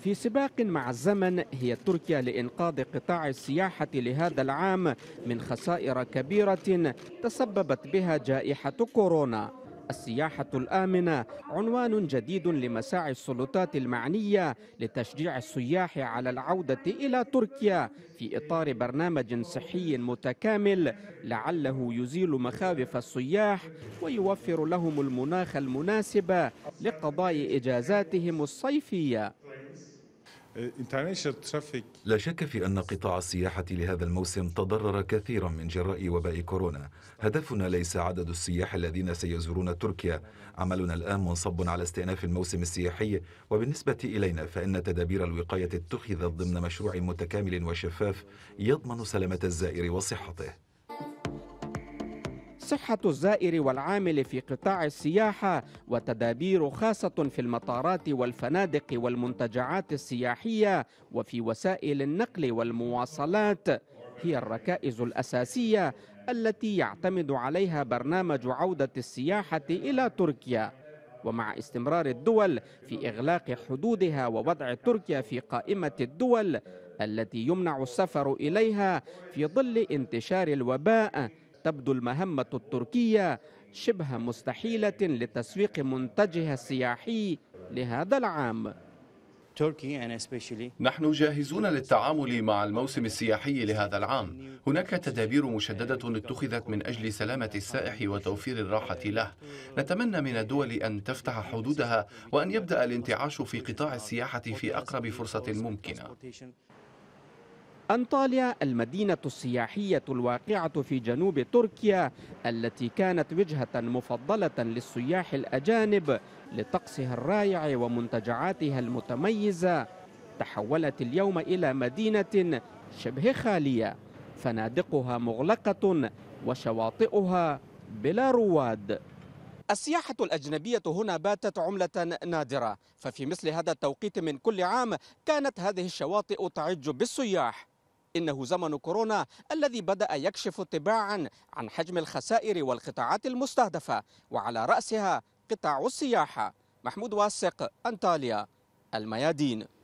في سباق مع الزمن هي تركيا لإنقاذ قطاع السياحة لهذا العام من خسائر كبيرة تسببت بها جائحة كورونا السياحة الآمنة عنوان جديد لمساعي السلطات المعنية لتشجيع السياح على العودة إلى تركيا في إطار برنامج صحي متكامل لعله يزيل مخاوف السياح ويوفر لهم المناخ المناسب لقضاء إجازاتهم الصيفية لا شك في أن قطاع السياحة لهذا الموسم تضرر كثيرا من جراء وباء كورونا هدفنا ليس عدد السياح الذين سيزورون تركيا عملنا الآن منصب على استئناف الموسم السياحي وبالنسبة إلينا فإن تدابير الوقاية اتخذت ضمن مشروع متكامل وشفاف يضمن سلامة الزائر وصحته صحة الزائر والعامل في قطاع السياحة وتدابير خاصة في المطارات والفنادق والمنتجعات السياحية وفي وسائل النقل والمواصلات هي الركائز الأساسية التي يعتمد عليها برنامج عودة السياحة إلى تركيا ومع استمرار الدول في إغلاق حدودها ووضع تركيا في قائمة الدول التي يمنع السفر إليها في ظل انتشار الوباء تبدو المهمة التركية شبه مستحيلة لتسويق منتجها السياحي لهذا العام نحن جاهزون للتعامل مع الموسم السياحي لهذا العام هناك تدابير مشددة اتخذت من أجل سلامة السائح وتوفير الراحة له نتمنى من الدول أن تفتح حدودها وأن يبدأ الانتعاش في قطاع السياحة في أقرب فرصة ممكنة أنطاليا المدينة السياحية الواقعة في جنوب تركيا التي كانت وجهة مفضلة للسياح الأجانب لطقسها الرائع ومنتجعاتها المتميزة تحولت اليوم إلى مدينة شبه خالية فنادقها مغلقة وشواطئها بلا رواد السياحة الأجنبية هنا باتت عملة نادرة ففي مثل هذا التوقيت من كل عام كانت هذه الشواطئ تعج بالسياح إنه زمن كورونا الذي بدأ يكشف طباعا عن حجم الخسائر والقطاعات المستهدفة وعلى رأسها قطاع السياحة محمود واسق أنطاليا الميادين